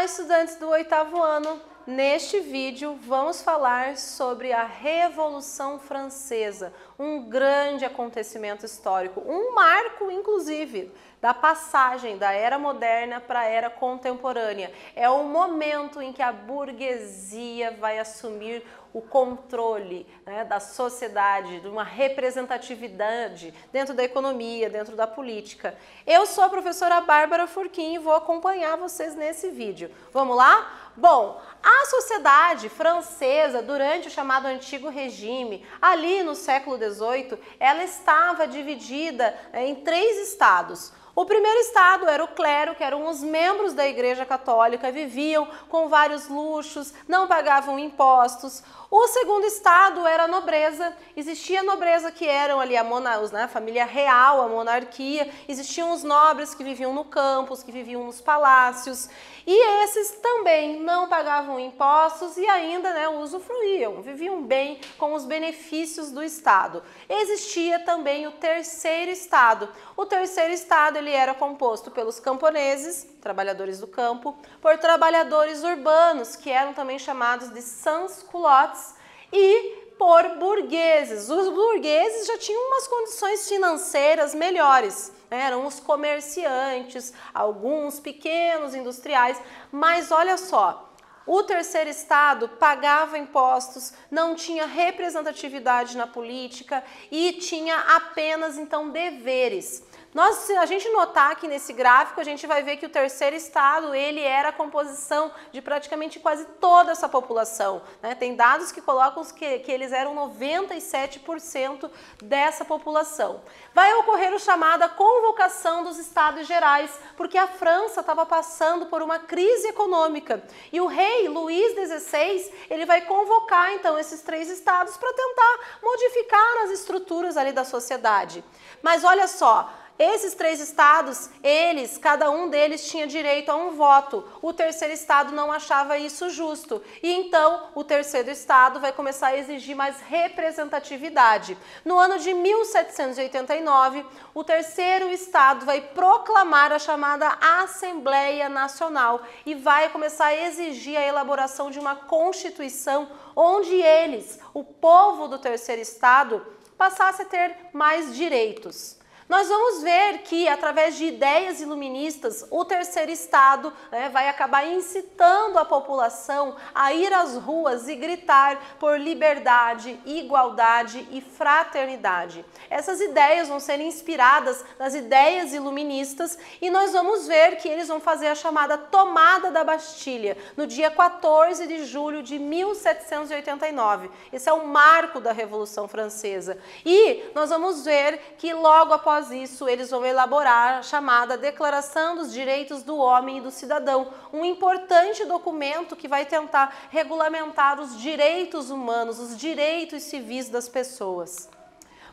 Olá, estudantes do oitavo ano! Neste vídeo, vamos falar sobre a Revolução Francesa, um grande acontecimento histórico, um marco, inclusive, da passagem da era moderna para a era contemporânea. É o momento em que a burguesia vai assumir o controle né, da sociedade, de uma representatividade dentro da economia, dentro da política. Eu sou a professora Bárbara Furquim e vou acompanhar vocês nesse vídeo. Vamos lá? Bom, a sociedade francesa, durante o chamado Antigo Regime, ali no século XVIII, ela estava dividida né, em três estados o primeiro estado era o clero, que eram os membros da Igreja Católica, viviam com vários luxos, não pagavam impostos. O segundo estado era a nobreza. Existia a nobreza que eram ali a, mona, né, a família real, a monarquia. Existiam os nobres que viviam no campo, os que viviam nos palácios. E esses também não pagavam impostos e ainda né, usufruíam, viviam bem com os benefícios do estado. Existia também o terceiro estado. O terceiro estado ele era composto pelos camponeses, trabalhadores do campo, por trabalhadores urbanos, que eram também chamados de sans-culottes, e por burgueses. Os burgueses já tinham umas condições financeiras melhores, né? eram os comerciantes, alguns pequenos industriais, mas olha só, o terceiro Estado pagava impostos, não tinha representatividade na política e tinha apenas então deveres. Nós, se a gente notar aqui nesse gráfico, a gente vai ver que o terceiro estado, ele era a composição de praticamente quase toda essa população. Né? Tem dados que colocam que, que eles eram 97% dessa população. Vai ocorrer o chamada convocação dos estados gerais, porque a França estava passando por uma crise econômica. E o rei Luís XVI, ele vai convocar então esses três estados para tentar modificar as estruturas ali da sociedade. Mas olha só, esses três estados, eles, cada um deles tinha direito a um voto. O terceiro estado não achava isso justo. E então o terceiro estado vai começar a exigir mais representatividade. No ano de 1789, o terceiro estado vai proclamar a chamada Assembleia Nacional e vai começar a exigir a elaboração de uma constituição onde eles, o povo do terceiro estado, passasse a ter mais direitos. Nós vamos ver que, através de ideias iluministas, o terceiro Estado né, vai acabar incitando a população a ir às ruas e gritar por liberdade, igualdade e fraternidade. Essas ideias vão ser inspiradas nas ideias iluministas e nós vamos ver que eles vão fazer a chamada tomada da Bastilha no dia 14 de julho de 1789. Esse é o marco da Revolução Francesa. E nós vamos ver que logo após após isso, eles vão elaborar a chamada Declaração dos Direitos do Homem e do Cidadão, um importante documento que vai tentar regulamentar os direitos humanos, os direitos civis das pessoas.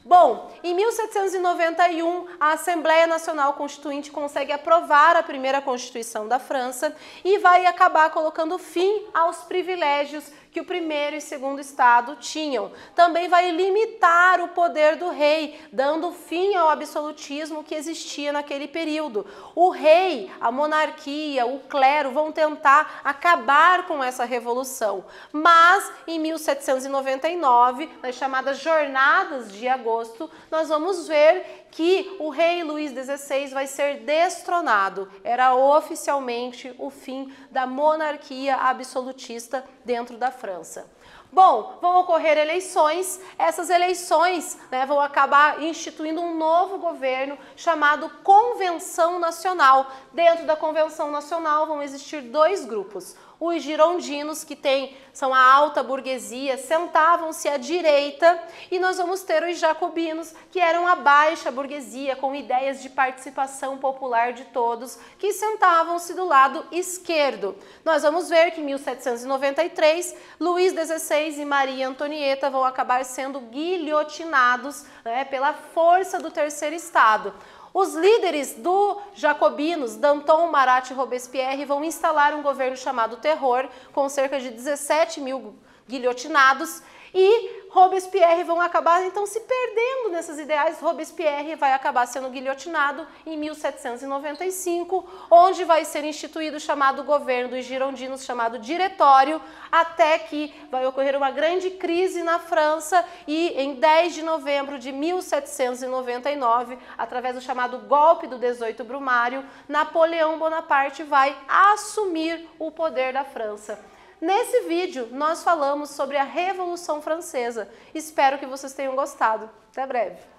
Bom, em 1791, a Assembleia Nacional Constituinte consegue aprovar a primeira Constituição da França e vai acabar colocando fim aos privilégios que o primeiro e segundo estado tinham. Também vai limitar o poder do rei, dando fim ao absolutismo que existia naquele período. O rei, a monarquia, o clero vão tentar acabar com essa revolução. Mas em 1799, nas chamadas Jornadas de Agosto, nós vamos ver que o rei Luís XVI vai ser destronado. Era oficialmente o fim da monarquia absolutista dentro da França. Bom, vão ocorrer eleições. Essas eleições né, vão acabar instituindo um novo governo chamado Convenção Nacional. Dentro da Convenção Nacional vão existir dois grupos: os girondinos, que tem, são a alta burguesia, sentavam-se à direita, e nós vamos ter os jacobinos, que eram a baixa burguesia, com ideias de participação popular de todos, que sentavam-se do lado esquerdo. Nós vamos ver que em 1793, Luís XVI e Maria Antonieta vão acabar sendo guilhotinados né, pela força do terceiro Estado. Os líderes do Jacobinos, Danton, Marat e Robespierre, vão instalar um governo chamado Terror, com cerca de 17 mil guilhotinados, e Robespierre vão acabar então se perdendo nesses ideais. Robespierre vai acabar sendo guilhotinado em 1795, onde vai ser instituído o chamado governo dos girondinos, chamado diretório, até que vai ocorrer uma grande crise na França e em 10 de novembro de 1799, através do chamado golpe do 18 Brumário, Napoleão Bonaparte vai assumir o poder da França. Nesse vídeo, nós falamos sobre a Revolução Francesa. Espero que vocês tenham gostado. Até breve!